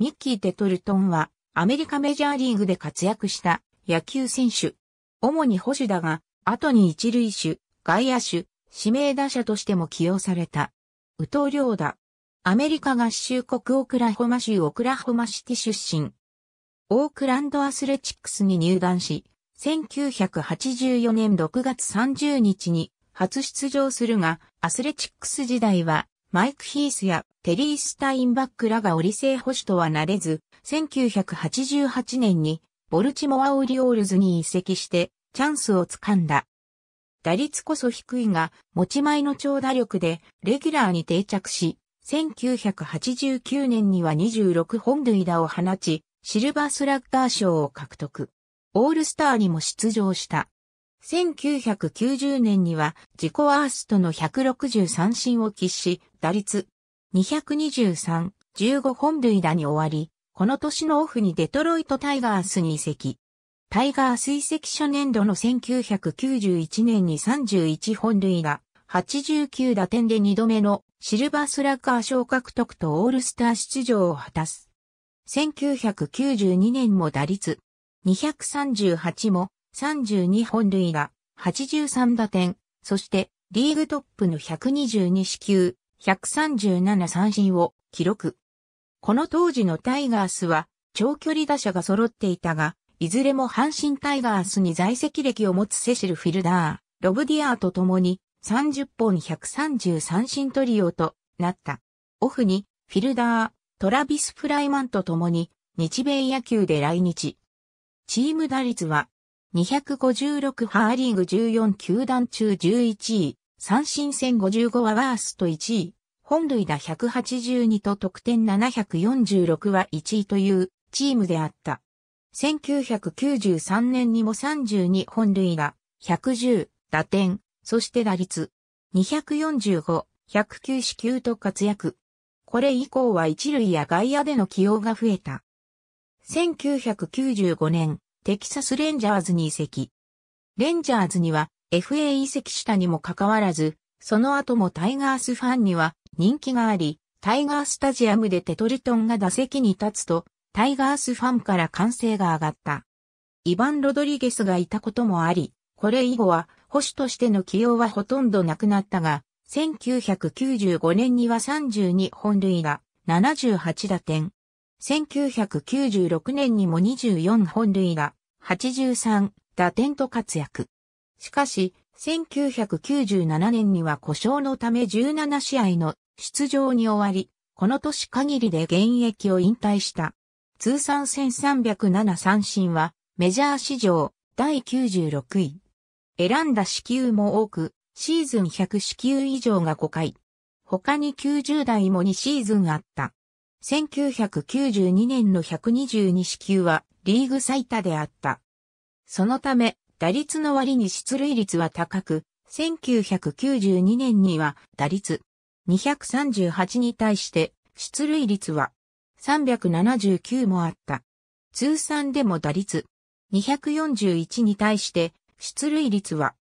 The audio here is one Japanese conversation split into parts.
ミッキー・テトルトンはアメリカメジャーリーグで活躍した野球選手。主に保守だが、後に一塁手、外野手、指名打者としても起用された。宇藤良だ。アメリカ合衆国オクラホマ州オクラホマシティ出身。オークランドアスレチックスに入団し、1984年6月30日に初出場するが、アスレチックス時代はマイク・ヒースやテリー・スタインバックらがオリセ保守とはなれず、1988年にボルチモア・オリオールズに移籍してチャンスをつかんだ。打率こそ低いが、持ち前の長打力でレギュラーに定着し、1989年には26本塁打を放ち、シルバースラッガー賞を獲得。オールスターにも出場した。1990年には自己ワーストの163振を喫し、打率223、15本塁打に終わり、この年のオフにデトロイトタイガースに移籍。タイガース移籍初年度の1991年に31本塁打、89打点で2度目のシルバースラッガー賞獲得とオールスター出場を果たす。1992年も打率238も32本塁打、83打点、そしてリーグトップの122支球、137三振を記録。この当時のタイガースは長距離打者が揃っていたが、いずれも阪神タイガースに在籍歴を持つセシル・フィルダー、ロブディアーと共に30本130三振トリオとなった。オフにフィルダー、トラビス・フライマンと共に日米野球で来日。チーム打率は256ハーリーグ14球団中11位、三振戦55はワースト1位、本塁打182と得点746は1位というチームであった。1993年にも32本塁打、110打点、そして打率245、109四球と活躍。これ以降は一塁や外野での起用が増えた。1995年、テキサスレンジャーズに移籍。レンジャーズには FA 移籍したにもかかわらず、その後もタイガースファンには人気があり、タイガースタジアムでテトルトンが打席に立つと、タイガースファンから歓声が上がった。イバン・ロドリゲスがいたこともあり、これ以後は保守としての起用はほとんどなくなったが、1995年には32本塁打、78打点。1996年にも24本塁打、83打点と活躍。しかし、1997年には故障のため17試合の出場に終わり、この年限りで現役を引退した。通算1307三振は、メジャー史上第96位。選んだ支給も多く、シーズン100支給以上が5回。他に90代も2シーズンあった。1992年の122支給はリーグ最多であった。そのため、打率の割に出塁率は高く、1992年には打率238に対して出塁率は379もあった。通算でも打率241に対して出塁率は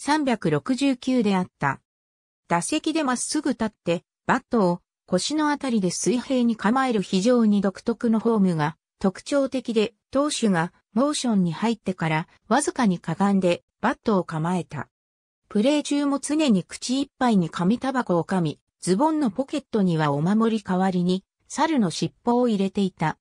369であった。打席でまっすぐ立って、バットを腰のあたりで水平に構える非常に独特のフォームが特徴的で、投手がモーションに入ってからわずかにかがんでバットを構えた。プレー中も常に口いっぱいに紙タバコを噛み、ズボンのポケットにはお守り代わりに猿の尻尾を入れていた。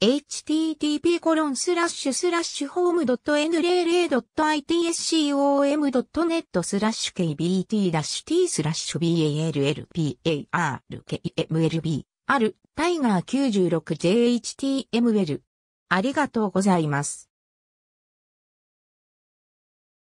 http コロンスラッシュスラッシュホーム .n00.itscom.net スラッシュ kbt-t スラッシュ ballparkmlb あるタイガー 96jhtml ありがとうございます。